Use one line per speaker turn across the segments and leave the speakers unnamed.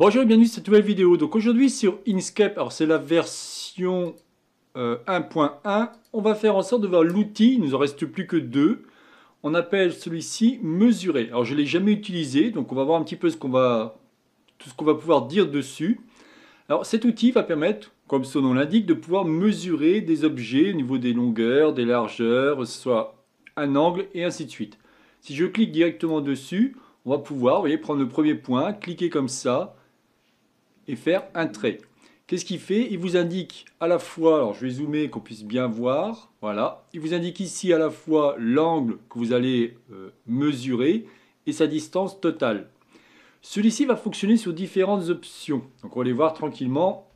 Bonjour et bienvenue dans cette nouvelle vidéo. Donc aujourd'hui sur Inkscape, alors c'est la version 1.1, euh, on va faire en sorte de voir l'outil, il nous en reste plus que deux. On appelle celui-ci mesurer. Alors je ne l'ai jamais utilisé, donc on va voir un petit peu ce qu'on va, tout ce qu'on va pouvoir dire dessus. Alors cet outil va permettre, comme son nom l'indique, de pouvoir mesurer des objets au niveau des longueurs, des largeurs, soit un angle et ainsi de suite. Si je clique directement dessus, on va pouvoir, voyez, prendre le premier point, cliquer comme ça, et faire un trait. Qu'est-ce qu'il fait Il vous indique à la fois, alors je vais zoomer qu'on puisse bien voir, voilà, il vous indique ici à la fois l'angle que vous allez euh, mesurer et sa distance totale. Celui-ci va fonctionner sur différentes options, donc on va les voir tranquillement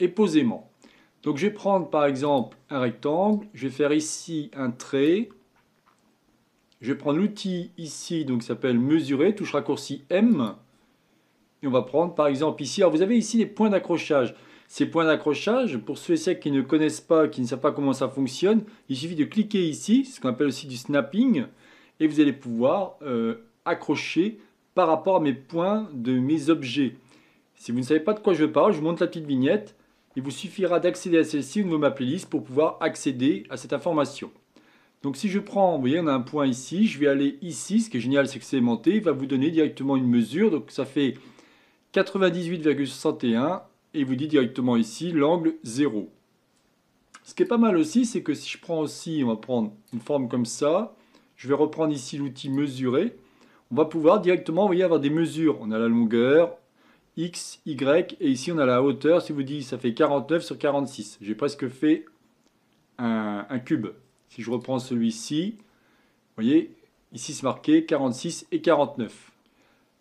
et posément. Donc je vais prendre par exemple un rectangle, je vais faire ici un trait, je vais prendre l'outil ici, donc s'appelle mesurer, touche raccourci M, on va prendre par exemple ici, alors vous avez ici les points d'accrochage. Ces points d'accrochage, pour ceux et celles qui ne connaissent pas, qui ne savent pas comment ça fonctionne, il suffit de cliquer ici, ce qu'on appelle aussi du snapping, et vous allez pouvoir euh, accrocher par rapport à mes points de mes objets. Si vous ne savez pas de quoi je parle, je vous montre la petite vignette. Il vous suffira d'accéder à celle-ci au de ma playlist pour pouvoir accéder à cette information. Donc si je prends, vous voyez, on a un point ici, je vais aller ici, ce qui est génial, c'est que c'est aimanté, il va vous donner directement une mesure, donc ça fait 98,61 et vous dit directement ici l'angle 0. Ce qui est pas mal aussi, c'est que si je prends aussi, on va prendre une forme comme ça, je vais reprendre ici l'outil mesurer, on va pouvoir directement vous voyez, avoir des mesures. On a la longueur, x, y, et ici on a la hauteur, si vous dites ça fait 49 sur 46. J'ai presque fait un, un, cube. Si je reprends celui-ci, vous voyez, ici c'est marqué 46 et 49.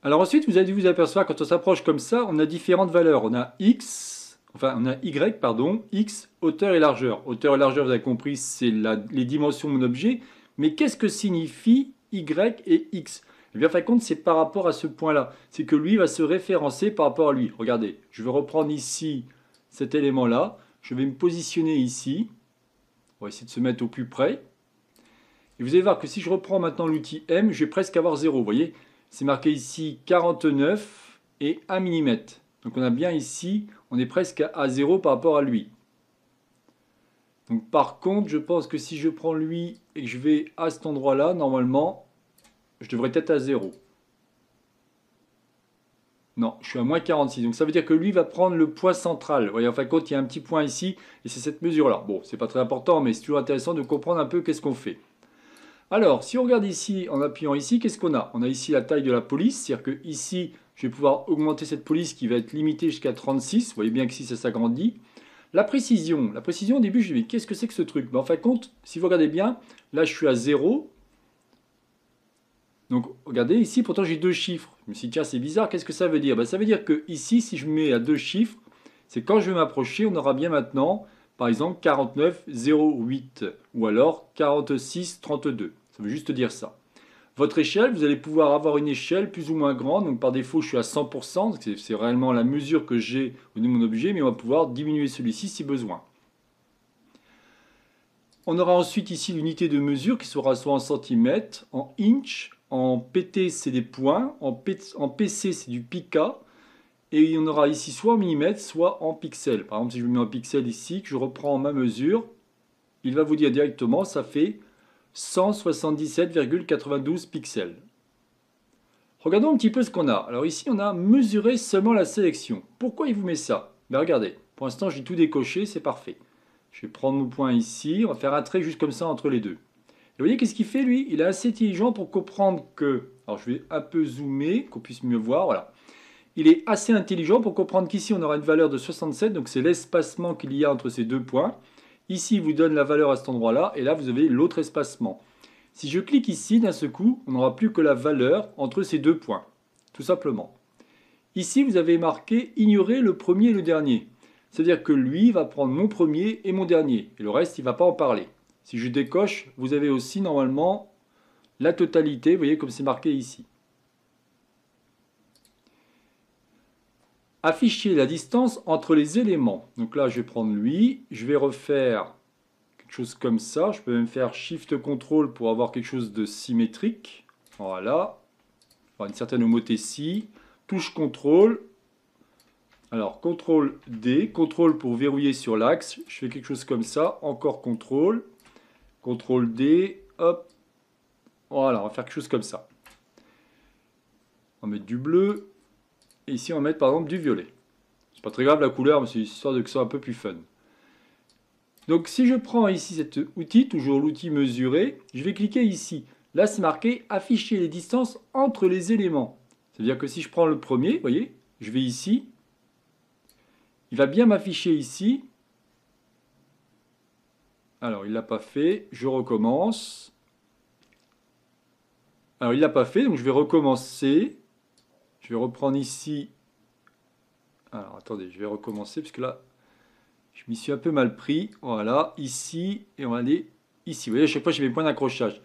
Alors ensuite, vous allez vous apercevoir, quand on s'approche comme ça, on a différentes valeurs. On a x, enfin on a y, pardon, x, hauteur et largeur. Hauteur et largeur, vous avez compris, c'est les dimensions de mon objet. Mais qu'est-ce que signifie y et x Eh bien, en fin compte, c'est par rapport à ce point-là. C'est que lui va se référencer par rapport à lui. Regardez, je vais reprendre ici cet élément-là. Je vais me positionner ici. On va essayer de se mettre au plus près. Et vous allez voir que si je reprends maintenant l'outil M, je vais presque avoir 0. Vous voyez c'est marqué ici 49 et 1 mm. Donc on a bien ici, on est presque à 0 par rapport à lui. Donc par contre, je pense que si je prends lui et que je vais à cet endroit-là, normalement, je devrais être à 0. Non, je suis à moins 46. Donc ça veut dire que lui va prendre le poids central. Vous voyez, en fin de compte, il y a un petit point ici, et c'est cette mesure-là. Bon, c'est pas très important, mais c'est toujours intéressant de comprendre un peu qu'est-ce qu'on fait. Alors, si on regarde ici, en appuyant ici, qu'est-ce qu'on a On a ici la taille de la police, c'est-à-dire que ici, je vais pouvoir augmenter cette police qui va être limitée jusqu'à 36. Vous voyez bien que si ça s'agrandit. La précision, la précision au début, je me dis, qu'est-ce que c'est que ce truc Mais ben, En fin de compte, si vous regardez bien, là, je suis à 0. Donc, regardez, ici, pourtant, j'ai deux chiffres. Je me suis dit, tiens, c'est bizarre, qu'est-ce que ça veut dire ben, Ça veut dire que ici, si je mets à deux chiffres, c'est quand je vais m'approcher, on aura bien maintenant, par exemple, 49,08 ou alors 46,32. Ça veut juste dire ça. Votre échelle, vous allez pouvoir avoir une échelle plus ou moins grande. Donc par défaut, je suis à 100%, c'est réellement la mesure que j'ai au niveau de mon objet, mais on va pouvoir diminuer celui-ci si besoin. On aura ensuite ici l'unité de mesure qui sera soit en centimètres, en inch, en PT c'est des points, en, PC c'est du pica, et on aura ici soit en millimètres, soit en pixels. Par exemple, si je mets en pixel ici, que je reprends ma mesure, il va vous dire directement, ça fait 177,92 pixels. Regardons un petit peu ce qu'on a. Alors ici, on a mesuré seulement la sélection. Pourquoi il vous met ça ben, Regardez, pour l'instant, j'ai tout décoché, c'est parfait. Je vais prendre mon point ici, on va faire un trait juste comme ça entre les deux. vous voyez qu'est-ce qu'il fait lui Il est assez intelligent pour comprendre que... Alors je vais un peu zoomer, qu'on puisse mieux voir, Il est assez intelligent pour comprendre qu'ici on aura une valeur de 67, donc c'est l'espacement qu'il y a entre ces deux points. Ici, il vous donne la valeur à cet endroit-là, et là, vous avez l'autre espacement. Si je clique ici, d'un seul coup, on n'aura plus que la valeur entre ces deux points, tout simplement. Ici, vous avez marqué « ignorer le premier et le dernier ». C'est-à-dire que lui va prendre mon premier et mon dernier, et le reste, il ne va pas en parler. Si je décoche, vous avez aussi normalement la totalité, vous voyez comme c'est marqué ici. afficher la distance entre les éléments. Donc là, je vais prendre lui, je vais refaire quelque chose comme ça. Je peux même faire Shift ctrl pour avoir quelque chose de symétrique. Voilà, une certaine homothétie. Touche ctrl Alors, CTRL D, CTRL pour verrouiller sur l'axe. Je fais quelque chose comme ça. Encore CTRL. CTRL D, hop. Voilà, on va faire quelque chose comme ça. On va mettre du bleu. Et ici, on va mettre par exemple du violet. C'est pas très grave la couleur, mais c'est histoire de que ça soit un peu plus fun. Donc si je prends ici cet outil, toujours l'outil mesurer, je vais cliquer ici. Là, c'est marqué afficher les distances entre les éléments. C'est-à-dire que si je prends le premier, vous voyez, je vais ici, il va bien m'afficher ici. Alors, il ne l'a pas fait, je recommence. Alors, il ne l'a pas fait, donc je vais recommencer. Je vais reprendre ici. Alors attendez, je vais recommencer parce que là, je m'y suis un peu mal pris. Voilà, ici, et on va aller ici. Vous voyez, à chaque fois, j'ai mes points d'accrochage.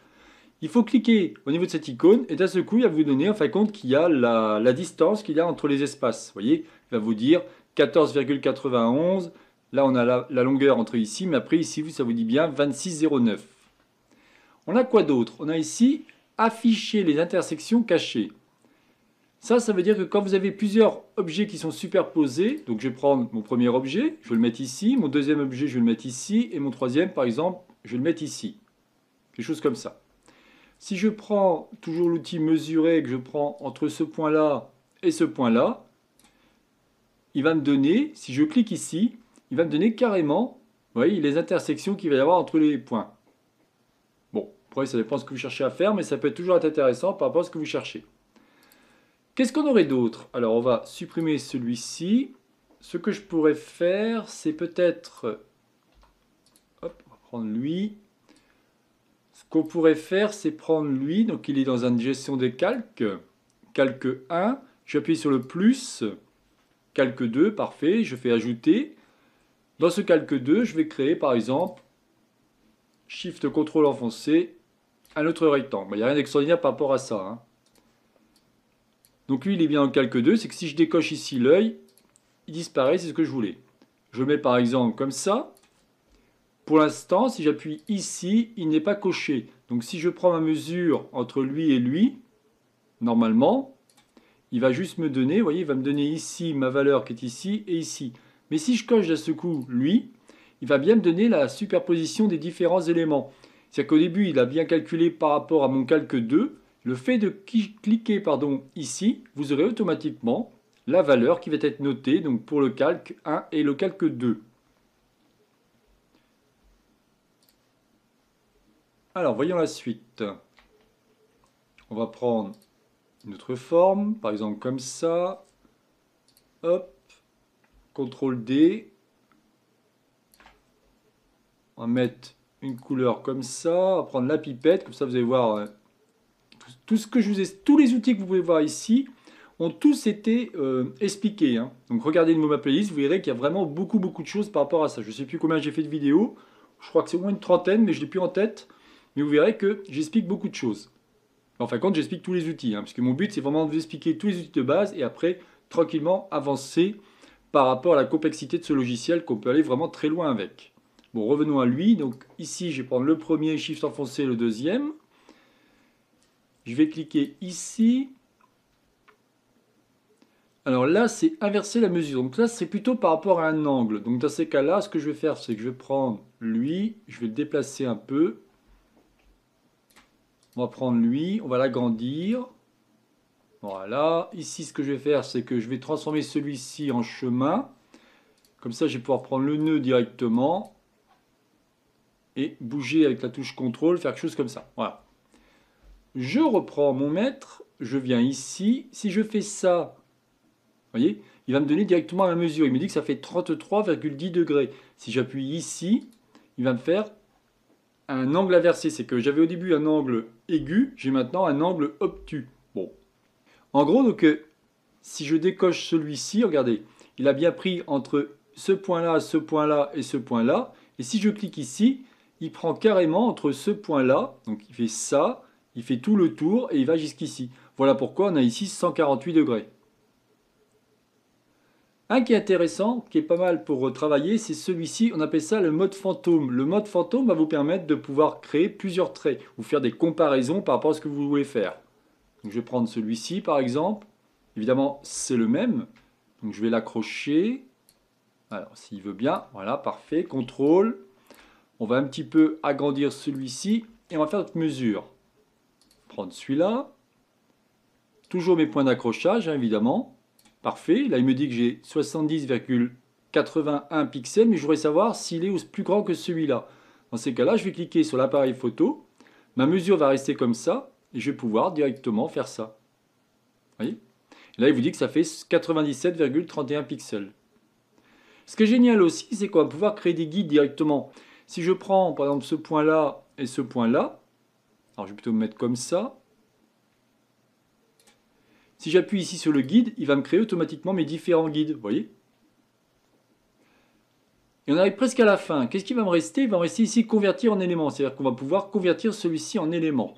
Il faut cliquer au niveau de cette icône et d'un seul coup, il va vous donner en fin de compte qu'il y a la, distance qu'il y a entre les espaces. Vous voyez, il va vous dire 14,91. Là, on a la, la, longueur entre ici, mais après ici, ça vous dit bien 26,09. On a quoi d'autre On a ici afficher les intersections cachées. Ça, ça veut dire que quand vous avez plusieurs objets qui sont superposés, donc je vais prendre mon premier objet, je vais le mettre ici, mon deuxième objet, je vais le mettre ici, et mon troisième, par exemple, je vais le mettre ici. des choses comme ça. Si je prends toujours l'outil mesurer, que je prends entre ce point-là et ce point-là, il va me donner, si je clique ici, il va me donner carrément, vous voyez, les intersections qu'il va y avoir entre les points. Bon, après, ça dépend de ce que vous cherchez à faire, mais ça peut toujours être intéressant par rapport à ce que vous cherchez. Qu'est-ce qu'on aurait d'autre Alors, on va supprimer celui-ci. Ce que je pourrais faire, c'est peut-être... Hop, on va prendre lui. Ce qu'on pourrait faire, c'est prendre lui. Donc, il est dans une gestion des calques. Calque 1. J'appuie sur le plus. Calque 2, parfait. Je fais ajouter. Dans ce calque 2, je vais créer, par exemple, Shift, ctrl enfoncé, un autre rectangle. Bah, il n'y a rien d'extraordinaire par rapport à ça. Hein. Donc lui, il est bien en calque 2, c'est que si je décoche ici l'œil, il disparaît, c'est ce que je voulais. Je mets par exemple comme ça. Pour l'instant, si j'appuie ici, il n'est pas coché. Donc si je prends ma mesure entre lui et lui, normalement, il va juste me donner, vous voyez, il va me donner ici ma valeur qui est ici et ici. Mais si je coche à ce coup lui, il va bien me donner la superposition des différents éléments. C'est-à-dire qu'au début, il a bien calculé par rapport à mon calque 2, le fait de cliquer pardon, ici, vous aurez automatiquement la valeur qui va être notée donc pour le calque 1 et le calque 2. Alors, voyons la suite. On va prendre une autre forme, par exemple comme ça. Hop, CTRL D. On va mettre une couleur comme ça, on va prendre la pipette, comme ça vous allez voir euh, tout ce que je tous les outils que vous pouvez voir ici ont tous été euh, expliqués. Hein. Donc regardez le nouveau ma playlist, vous verrez qu'il y a vraiment beaucoup beaucoup de choses par rapport à ça. Je ne sais plus combien j'ai fait de vidéos, je crois que c'est au moins une trentaine, mais je ne l'ai plus en tête. Mais vous verrez que j'explique beaucoup de choses. en Enfin, quand j'explique tous les outils, hein, parce que mon but c'est vraiment de vous expliquer tous les outils de base et après tranquillement avancer par rapport à la complexité de ce logiciel qu'on peut aller vraiment très loin avec. Bon, revenons à lui. Donc ici, je vais prendre le premier, Shift enfoncé, le deuxième. Je vais cliquer ici. Alors là, c'est inverser la mesure. Donc là, c'est plutôt par rapport à un angle. Donc dans ces cas-là, ce que je vais faire, c'est que je vais prendre lui, je vais le déplacer un peu. On va prendre lui, on va l'agrandir. Voilà. Ici, ce que je vais faire, c'est que je vais transformer celui-ci en chemin. Comme ça, je vais pouvoir prendre le nœud directement et bouger avec la touche contrôle, faire quelque chose comme ça. Voilà je reprends mon maître, je viens ici, si je fais ça, vous voyez, il va me donner directement la mesure. Il me dit que ça fait 33,10 degrés. Si j'appuie ici, il va me faire un angle inversé. C'est que j'avais au début un angle aigu, j'ai maintenant un angle obtus. Bon. En gros, donc, euh, si je décoche celui-ci, regardez, il a bien pris entre ce point-là, ce point-là et ce point-là. Et si je clique ici, il prend carrément entre ce point-là, donc il fait ça, il fait tout le tour et il va jusqu'ici. Voilà pourquoi on a ici 148 degrés. Un qui est intéressant, qui est pas mal pour travailler, c'est celui-ci, on appelle ça le mode fantôme. Le mode fantôme va vous permettre de pouvoir créer plusieurs traits ou faire des comparaisons par rapport à ce que vous voulez faire. je vais prendre celui-ci par exemple. Évidemment, c'est le même. Donc je vais l'accrocher. Alors s'il veut bien, voilà, parfait. Contrôle. On va un petit peu agrandir celui-ci et on va faire notre mesure prendre celui-là. Toujours mes points d'accrochage, hein, évidemment. Parfait. Là, il me dit que j'ai 70,81 pixels, mais je voudrais savoir s'il est plus grand que celui-là. Dans ces cas-là, je vais cliquer sur l'appareil photo. Ma mesure va rester comme ça, et je vais pouvoir directement faire ça. Vous voyez Là, il vous dit que ça fait 97,31 pixels. Ce qui est génial aussi, c'est qu'on va pouvoir créer des guides directement. Si je prends, par exemple, ce point-là et ce point-là, alors je vais plutôt me mettre comme ça. Si j'appuie ici sur le guide, il va me créer automatiquement mes différents guides, vous voyez Et on arrive presque à la fin. Qu'est-ce qui va me rester Il va me rester ici convertir en élément, c'est-à-dire qu'on va pouvoir convertir celui-ci en élément.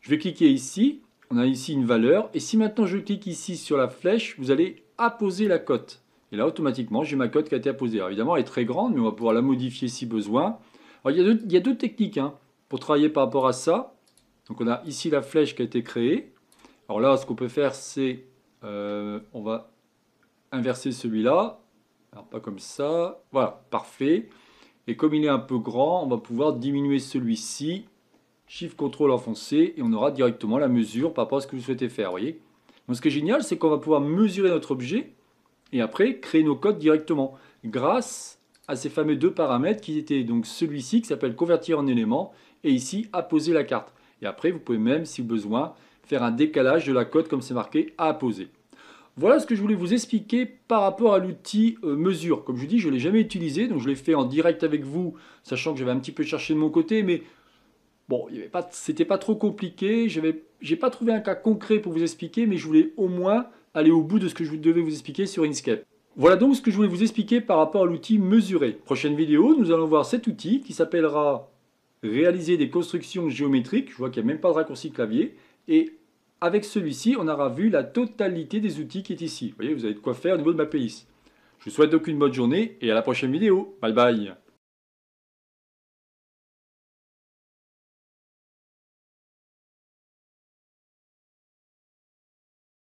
Je vais cliquer ici, on a ici une valeur, et si maintenant je clique ici sur la flèche, vous allez apposer la cote. Et là, automatiquement, j'ai ma cote qui a été apposée. Alors, évidemment, elle est très grande, mais on va pouvoir la modifier si besoin. Alors, il y a deux, techniques. Hein travailler par rapport à ça, donc on a ici la flèche qui a été créée. Alors là, ce qu'on peut faire, c'est euh, on va inverser celui-là. Alors pas comme ça. Voilà, parfait. Et comme il est un peu grand, on va pouvoir diminuer celui-ci. Shift contrôle enfoncé et on aura directement la mesure par rapport à ce que vous souhaitez faire. Voyez Donc ce qui est génial, c'est qu'on va pouvoir mesurer notre objet et après créer nos codes directement grâce à ces fameux deux paramètres qui étaient donc celui-ci qui s'appelle convertir en élément et ici apposer la carte. Et après, vous pouvez même, si besoin, faire un décalage de la cote comme c'est marqué à apposer. Voilà ce que je voulais vous expliquer par rapport à l'outil euh, mesure. Comme je vous dis, je ne l'ai jamais utilisé, donc je l'ai fait en direct avec vous, sachant que j'avais un petit peu cherché de mon côté, mais bon, c'était pas trop compliqué. Je j'ai pas trouvé un cas concret pour vous expliquer, mais je voulais au moins aller au bout de ce que je devais vous expliquer sur Inkscape. Voilà donc ce que je voulais vous expliquer par rapport à l'outil mesurer. Prochaine vidéo, nous allons voir cet outil qui s'appellera réaliser des constructions géométriques, je vois qu'il n'y a même pas de raccourci clavier, et avec celui-ci, on aura vu la totalité des outils qui est ici. Vous voyez, vous avez de quoi faire au niveau de ma pays. Je vous souhaite donc une bonne journée et à la prochaine vidéo. Bye bye